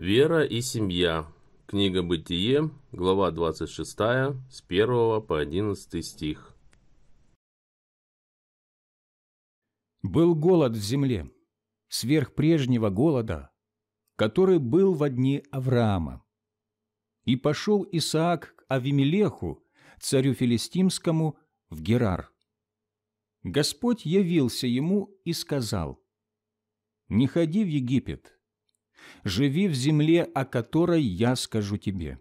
Вера и семья. Книга Бытие, глава 26, с 1 по 11 стих. Был голод в земле, сверх прежнего голода, который был в дни Авраама. И пошел Исаак к Авимелеху, царю филистимскому, в Герар. Господь явился ему и сказал, «Не ходи в Египет, Живи в земле, о которой я скажу тебе.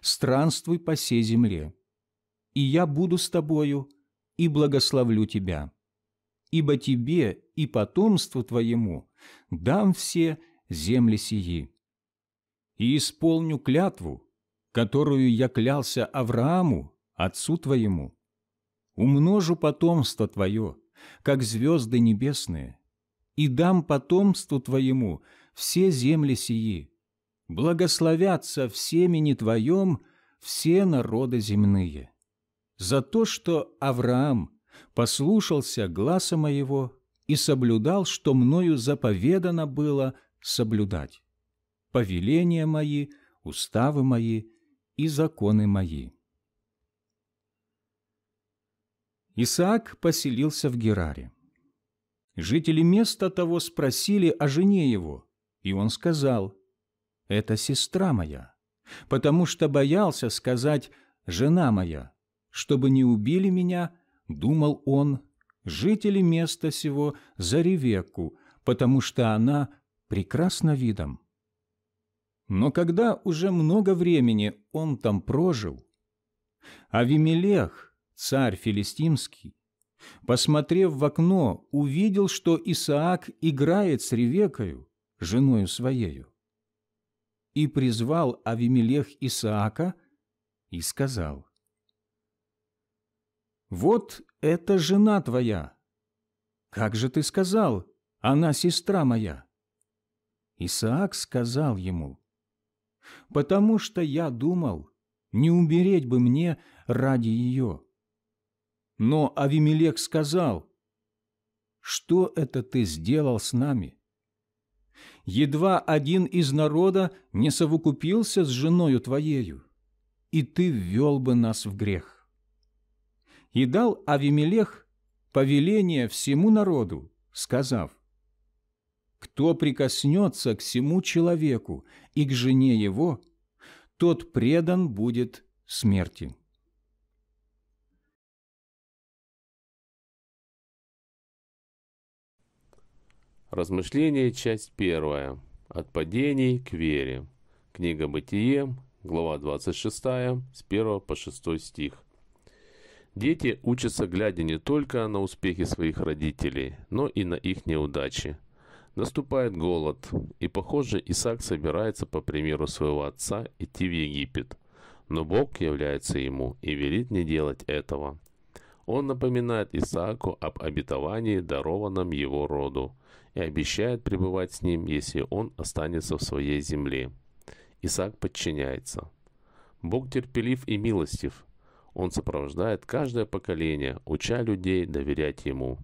Странствуй по сей земле, и я буду с тобою, и благословлю тебя. Ибо тебе и потомству твоему дам все земли сии. И исполню клятву, которую я клялся Аврааму, отцу твоему. Умножу потомство твое, как звезды небесные, и дам потомству твоему – все земли сии, благословятся всеми семени Твоем все народы земные, за то, что Авраам послушался гласа моего и соблюдал, что мною заповедано было соблюдать, повеления мои, уставы мои и законы мои». Исаак поселился в Гераре. Жители места того спросили о жене его, и он сказал, «Это сестра моя», потому что боялся сказать «жена моя», чтобы не убили меня, думал он, жители места сего за Ревекку, потому что она прекрасна видом. Но когда уже много времени он там прожил, Авимелех, царь филистимский, посмотрев в окно, увидел, что Исаак играет с Ревекою, женою своею. И призвал Авимелех Исаака и сказал, «Вот это жена твоя! Как же ты сказал, она сестра моя?» Исаак сказал ему, «Потому что я думал, не умереть бы мне ради ее». Но Авимелех сказал, «Что это ты сделал с нами?» едва один из народа не совокупился с женою твоею, и ты ввел бы нас в грех. И дал Авимелех повеление всему народу, сказав, «Кто прикоснется к всему человеку и к жене его, тот предан будет смерти». Размышление, часть первая. От падений к вере. Книга «Бытие», глава 26, с 1 по 6 стих. Дети учатся, глядя не только на успехи своих родителей, но и на их неудачи. Наступает голод, и, похоже, Исаак собирается, по примеру своего отца, идти в Египет. Но Бог является ему и велит не делать этого. Он напоминает Исааку об обетовании, дарованном его роду, и обещает пребывать с ним, если он останется в своей земле. Исаак подчиняется. Бог терпелив и милостив. Он сопровождает каждое поколение, уча людей доверять Ему.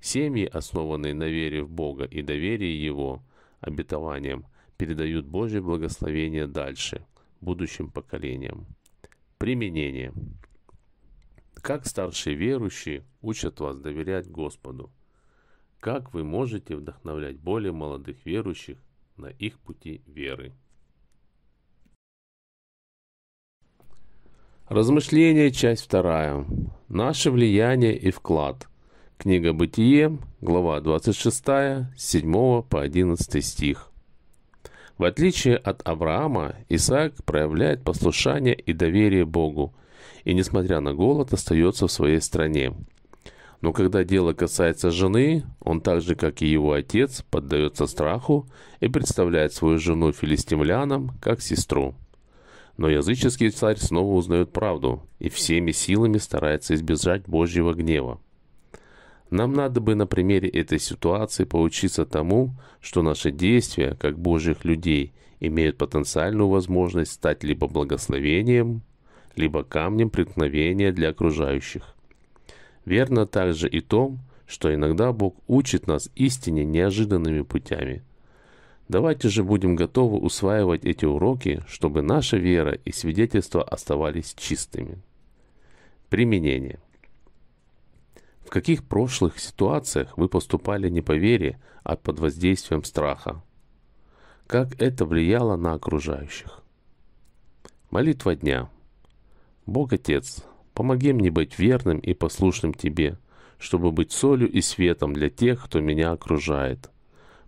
Семьи, основанные на вере в Бога и доверии Его обетованиям, передают Божье благословение дальше, будущим поколениям. Применение. Как старшие верующие учат вас доверять Господу? Как вы можете вдохновлять более молодых верующих на их пути веры? Размышление, часть вторая. Наше влияние и вклад. Книга Бытие, глава 26, 7 по 11 стих. В отличие от Авраама, Исаак проявляет послушание и доверие Богу, и несмотря на голод остается в своей стране. Но когда дело касается жены, он так же, как и его отец, поддается страху и представляет свою жену филистимлянам как сестру. Но языческий царь снова узнает правду и всеми силами старается избежать Божьего гнева. Нам надо бы на примере этой ситуации поучиться тому, что наши действия, как Божьих людей, имеют потенциальную возможность стать либо благословением, либо камнем преткновения для окружающих. Верно также и то, что иногда Бог учит нас истине неожиданными путями. Давайте же будем готовы усваивать эти уроки, чтобы наша вера и свидетельство оставались чистыми. Применение. В каких прошлых ситуациях вы поступали не по вере, а под воздействием страха? Как это влияло на окружающих? Молитва дня. Бог Отец, Помоги мне быть верным и послушным Тебе, чтобы быть солью и светом для тех, кто меня окружает.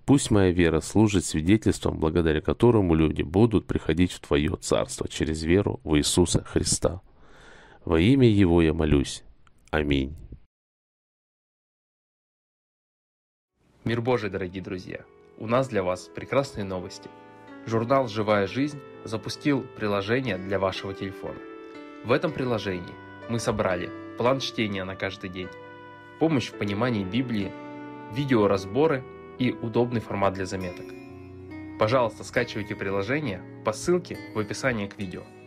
Пусть моя вера служит свидетельством, благодаря которому люди будут приходить в Твое Царство через веру в Иисуса Христа. Во имя Его я молюсь. Аминь. Мир Божий, дорогие друзья! У нас для вас прекрасные новости. Журнал «Живая жизнь» запустил приложение для вашего телефона. В этом приложении – мы собрали план чтения на каждый день, помощь в понимании Библии, видеоразборы и удобный формат для заметок. Пожалуйста, скачивайте приложение по ссылке в описании к видео.